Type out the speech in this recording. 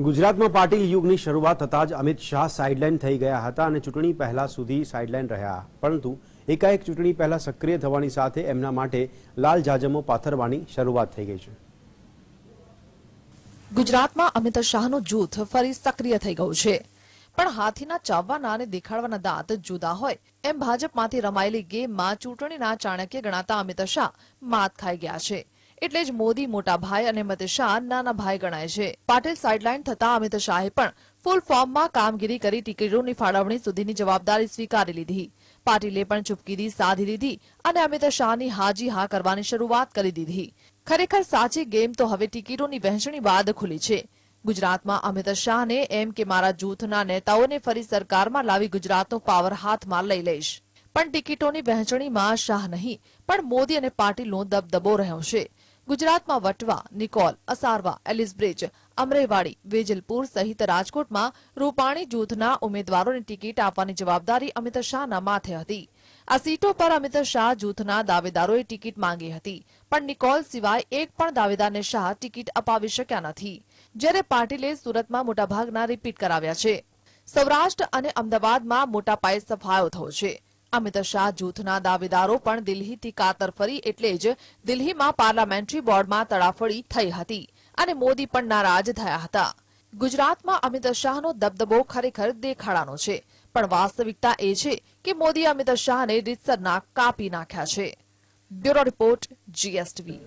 ગુજરાતમાં પાટીલ યુગની શરૂઆત થતાં જ અમિત શાહ સાઇડલાઇન થઈ ગયા હતા અને ચૂંટણી પહેલા સુધી સાઇડલાઇન રહ્યા પરંતુ એકાએક ચૂંટણી પહેલા સક્રિય થવાની સાથે એમના માટે લાલ જાજમો પાથરવાની શરૂઆત થઈ ગઈ છે ગુજરાતમાં અમિત શાહનું જૂથ ફરી સક્રિય થઈ ગયું છે પણ હાથીના ચાવવાના અને દેખાડવાના દાંત જુદા હોય એમ ભાજપમાંથી રમાયેલી ગેમમાં ચૂંટણીના ચાણક્ય ગણાતા અમિત શાહ માત ખાઈ ગયા છે એટલે જ મોદી મોટા ભાઈ અને અમિત શાહ નાના ભાઈ ગણાય છે પાટીલ સાઇડલાઇન થતા અમિત શાહે પણ ફૂલ ફોર્મમાં કામગીરી કરી ટિકિટોની ફાળવણી સુધીની જવાબદારી સ્વીકારી લીધી પાટીલે પણ ચૂપકીદી સાધી લીધી અને અમિત શાહની હાજી હા કરવાની શરૂઆત કરી દીધી ખરેખર સાચી ગેમ તો હવે ટિકિટોની વહેંચણી બાદ ખુલી છે ગુજરાતમાં અમિત શાહને એમ કે મારા જૂથના નેતાઓને ફરી સરકારમાં લાવી ગુજરાતનો પાવર હાથમાં લઈ લઈશ પણ ટિકિટોની વહેંચણીમાં શાહ નહીં પણ મોદી અને પાટીલનો દબદબો રહ્યો છે ગુજરાતમાં વટવા નિકોલ અસારવા એલિસબ્રિજ અમરેવાડી વેજલપુર સહિત રાજકોટમાં રૂપાણી જૂથના ઉમેદવારોની ટિકિટ આપવાની જવાબદારી અમિત શાહના માથે હતી આ સીટો પર અમિત શાહ જૂથના દાવેદારોએ ટિકિટ માંગી હતી પણ નિકોલ સિવાય એક પણ દાવેદારને શાહ ટિકિટ અપાવી શક્યા નથી જ્યારે પાટીલે સુરતમાં મોટાભાગના રિપીટ કરાવ્યા છે સૌરાષ્ટ્ર અને અમદાવાદમાં મોટા પાયે સફાયો થયો છે અમિત શાહ જૂથના દાવેદારો પણ દિલ્હીથી કાતર ફરી એટલે જ દિલ્હીમાં પાર્લામેન્ટરી બોર્ડમાં તડાફડી થઈ હતી અને મોદી પણ નારાજ થયા હતા ગુજરાતમાં અમિત શાહનો દબદબો ખરેખર દેખાડાનો છે પણ વાસ્તવિકતા એ છે કે મોદી અમિત શાહને રીતસરના કાપી નાખ્યા છે બ્યુરો રિપોર્ટ જીએસટીવી